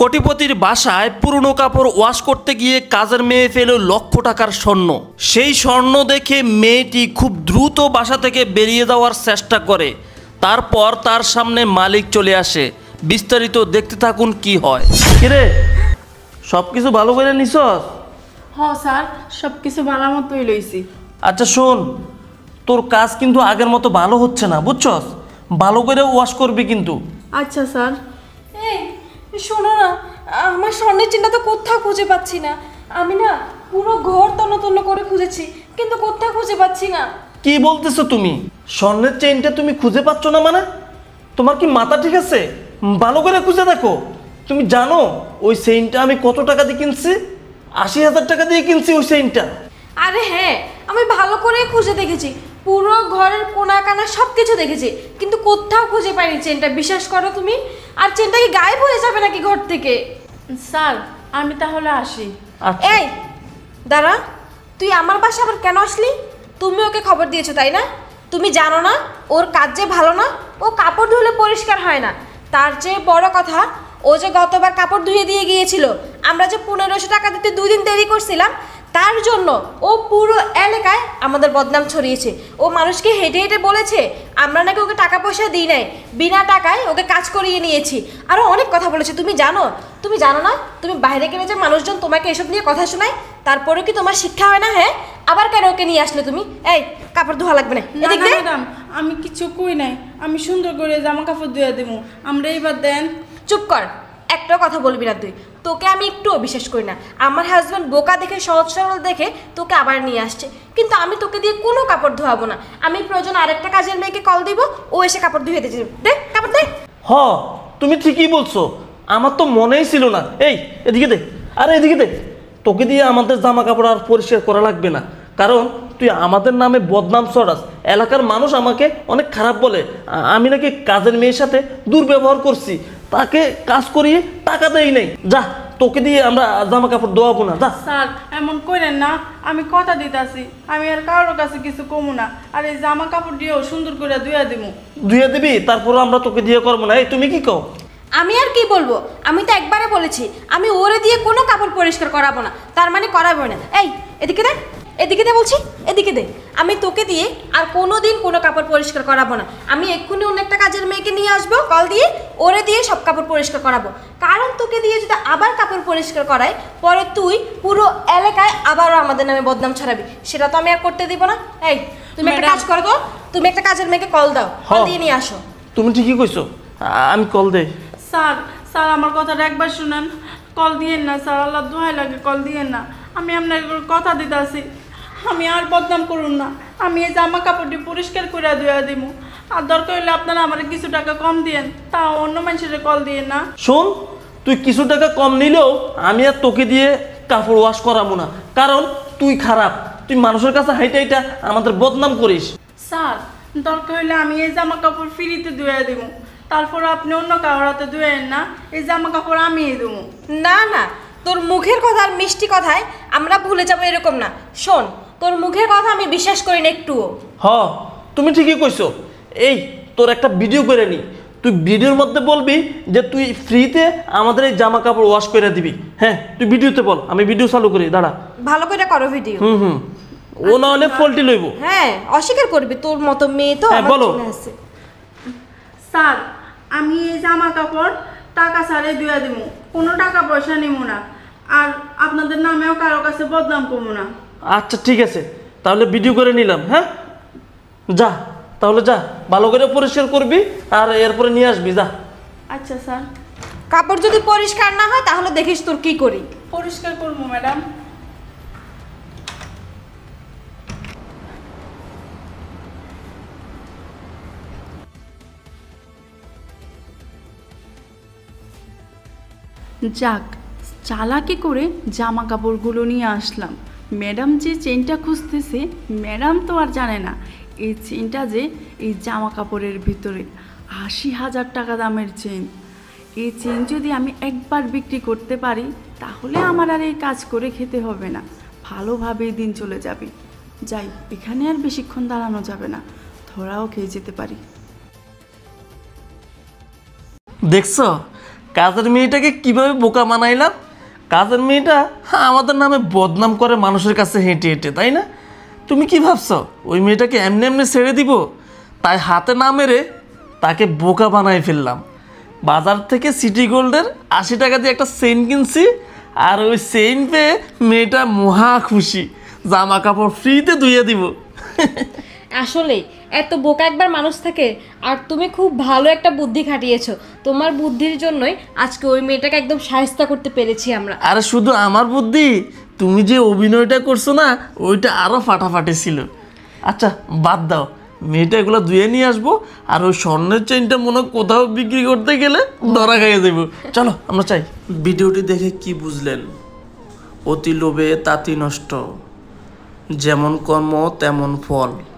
কোটিপতির বাসায় পুরনো কাপড় ওয়াশ করতে গিয়ে কাজের মেয়ে ফেল লক্ষ টাকার স্বর্ণ সেই স্বর্ণ দেখে মেয়েটি খুব দ্রুত বাসা থেকে বেরিয়ে যাওয়ার চেষ্টা করে তারপর তার সামনে মালিক চলে আসে বিস্তারিত দেখতে থাকুন কি হয় কিরে সব কিছু ভালো করে নিস হ স্যার সব কিছু ভালো মতোই লইছি আচ্ছা শোন তোর কাজ কিন্তু আগের মতো ভালো হচ্ছে না বুঝছস ভালো করে ওয়াশ করবি কিন্তু আচ্ছা স্যার শোনো না আমার স্বর্ণের চেনটা তো কোথাও খুঁজে পাচ্ছি না আমি না পুরো ঘর তন্ন করে খুঁজেছি কিন্তু কোথাও খুঁজে পাচ্ছি না কি বলতেছো তুমি স্বর্ণের চেইনটা তুমি খুঁজে পাচ্ছ না মানে তোমার কি মাথা ঠিক আছে ভালো করে খুঁজে দেখো তুমি জানো ওই চেইনটা আমি কত টাকা দিয়ে কিনছি আশি হাজার টাকা দিয়ে কিনছি ওই চেইনটা আরে হ্যাঁ আমি ভালো করে খুঁজে দেখেছি পুরো ঘরের কোনা কানা সব কিছু দেখেছি কিন্তু কোথাও খুঁজে পাইনি চেনটা বিশ্বাস করো তুমি আর চেনটা কি গায়েব হয়ে যাবে নাকি ঘর থেকে স্যার আমি তাহলে আসি আচ্ছা। এই দাঁড়া তুই আমার বাসা আবার কেন আসলি তুমি ওকে খবর দিয়েছো তাই না তুমি জানো না ওর কাজ যে ভালো না ও কাপড় ধুলে পরিষ্কার হয় না তার চেয়ে বড় কথা ও যে গতবার কাপড় ধুয়ে দিয়ে গিয়েছিল আমরা যে পনেরোশো টাকা দিতে দুদিন দেরি করছিলাম তার জন্য ও পুরো এলাকায় আমাদের বদনাম ছড়িয়েছে ও মানুষকে হেঁটে হেঁটে বলেছে আমরা নাকি ওকে টাকা পয়সা দিই নাই বিনা টাকায় ওকে কাজ করিয়ে নিয়েছি আরও অনেক কথা বলেছে তুমি জানো তুমি জানো না তুমি বাইরে গেলে যে মানুষজন তোমাকে এসব নিয়ে কথা শোনায় তারপরে কি তোমার শিক্ষা হয় না হ্যাঁ আবার কেন ওকে নিয়ে আসলে তুমি এই কাপড় ধোয়া লাগবে না আমি কিছু কই নাই আমি সুন্দর করে জামা কাপড় ধুয়ে দেবো আমরা এইবার দেন চুপ কর একটা কথা বলবি না তুই তোকে আমি একটুও অবিশ্বাস করি না আমার হাজব্যান্ড বোকা দেখে সহজ সরল দেখে তোকে আবার নিয়ে আসছে কিন্তু আমি তোকে দিয়ে কোনো কাপড় ধোয়াবো না আমি প্রয়োজন আরেকটা কাজের মেয়েকে কল দিব ও এসে কাপড় ধুয়ে দিতে দে কাপড় দে হ তুমি ঠিকই বলছো আমার তো মনেই ছিল না এই এদিকে দে আরে এদিকে দে তোকে দিয়ে আমাদের জামা কাপড় আর পরিষ্কার করা লাগবে না কারণ তুই আমাদের নামে বদনাম সরাস এলাকার মানুষ আমাকে অনেক খারাপ বলে আমি নাকি কাজের মেয়ের সাথে দুর্ব্যবহার করছি তাকে কাজ করি টাকা দেই নাই যা তোকে দিয়ে আমরা জামা কাপড় দোয়াবো না যা স্যার এমন কইলেন না আমি কথা দিতাছি আমি আর কারোর কাছে কিছু কমু না আর এই জামা কাপড় দিয়েও সুন্দর করে ধুয়া দিমু ধুয়ে দিবি তারপর আমরা তোকে দিয়ে করবো না এই তুমি কি কও আমি আর কি বলবো আমি তো একবারে বলেছি আমি ওরে দিয়ে কোনো কাপড় পরিষ্কার করাবো না তার মানে করাবো না এই এদিকে দেখ এদিকে দে বলছি এদিকে দে আমি তোকে দিয়ে আর কোনো দিন কোনো কাপড় পরিষ্কার করাবো না আমি এক্ষুনি অন্য একটা কাজের মেয়েকে নিয়ে আসবো কল দিয়ে ওরে দিয়ে সব কাপড় পরিষ্কার করাবো কারণ তোকে দিয়ে যদি আবার কাপড় পরিষ্কার করায় পরে তুই পুরো এলাকায় আবারও আমাদের নামে বদনাম ছড়াবি সেটা তো আমি আর করতে দিব না এই তুমি একটা কাজ করো তুমি একটা কাজের মেয়েকে কল দাও কল হ্যাঁ। দিয়ে নিয়ে আসো তুমি ঠিকই কইছো আমি কল দেই স্যার স্যার আমার কথাটা একবার শুনেন কল দিয়েন না স্যার আল্লাহ দোহাই লাগে কল দিয়েন না আমি আপনার কথা দিতে আসি আমি আর বদনাম করুন না আমি এই জামা কাপড়টি পরিষ্কার করে ধুয়া দিব আর দরকার হলে আপনারা আমার কিছু টাকা কম দিয়েন তা অন্য মানুষের কল দিয়ে না শোন তুই কিছু টাকা কম নিলেও আমি আর তোকে দিয়ে কাপড় ওয়াশ করাবো না কারণ তুই খারাপ তুই মানুষের কাছে হাইটা হাইটা আমাদের বদনাম করিস স্যার দরকার হলে আমি এই জামা কাপড় ফ্রিতে ধুয়ে দেব তারপর আপনি অন্য কারোর হাতে ধুয়েন না এই জামা কাপড় আমি দেবো না না তোর মুখের কথা আর মিষ্টি কথায় আমরা ভুলে যাবো এরকম না শোন তোর মুখের কথা আমি বিশ্বাস করি না একটুও হ তুমি ঠিকই কইছো এই তোর একটা ভিডিও করে নি তুই ভিডিওর মধ্যে বলবি যে তুই ফ্রিতে আমাদের এই জামা কাপড় ওয়াশ করে দিবি হ্যাঁ তুই ভিডিওতে বল আমি ভিডিও চালু করি দাঁড়া ভালো করে করো ভিডিও হুম হুম ও না হলে ফলটি আচ্ছা, লইব হ্যাঁ অস্বীকার করবি তোর মতো মেয়ে তো হ্যাঁ বলো স্যার আমি এই জামা কাপড় টাকা সারে দিয়ে দিব কোনো টাকা পয়সা নিব না আর আপনাদের নামেও কারো কাছে বদনাম করবো না আচ্ছা ঠিক আছে তাহলে ভিডিও করে নিলাম হ্যাঁ যা তাহলে যা ভালো করে পরিষ্কার করবি আর এরপরে নিয়ে আসবি যা আচ্ছা স্যার কাপড় যদি পরিষ্কার না হয় তাহলে দেখিস তোর কি করি পরিষ্কার করবো ম্যাডাম যাক চালাকি করে জামা কাপড়গুলো নিয়ে আসলাম ম্যাডাম যে চেনটা খুঁজতেছে ম্যাডাম তো আর জানে না এই চেনটা যে এই জামা কাপড়ের ভিতরে আশি হাজার টাকা দামের চেন এই চেন যদি আমি একবার বিক্রি করতে পারি তাহলে আমার আর এই কাজ করে খেতে হবে না ভালোভাবেই দিন চলে যাবে যাই এখানে আর বেশিক্ষণ দাঁড়ানো যাবে না ধরাও খেয়ে যেতে পারি দেখছ কাজের মেয়েটাকে কিভাবে বোকা মানাইলাম কাজের মেয়েটা হ্যাঁ, আমাদের নামে বদনাম করে মানুষের কাছে হেঁটে হেঁটে তাই না তুমি কি ভাবছ ওই মেয়েটাকে এমনি এমনি ছেড়ে দিব তাই হাতে না মেরে তাকে বোকা বানায় ফেললাম বাজার থেকে সিটি গোল্ডের আশি টাকা দিয়ে একটা সেন কিনছি আর ওই সেন পেয়ে মেয়েটা মহা খুশি জামা কাপড় ফ্রিতে ধুয়ে দিব আসলে এত বোকা একবার মানুষ থাকে আর তুমি খুব ভালো একটা বুদ্ধি খাটিয়েছো তোমার বুদ্ধির জন্যই আজকে ওই মেয়েটাকে একদম সাহস্তা করতে পেরেছি আমরা আরে শুধু আমার বুদ্ধি তুমি যে অভিনয়টা করছো না ওইটা আরও ফাটাফাটি ছিল আচ্ছা বাদ দাও মেয়েটা এগুলো ধুয়ে নিয়ে আসবো আর ওই স্বর্ণের চেনটা মনে কোথাও বিক্রি করতে গেলে ধরা খাইয়ে দেবো চলো আমরা চাই ভিডিওটি দেখে কি বুঝলেন অতি লোভে তাঁতি নষ্ট যেমন কর্ম তেমন ফল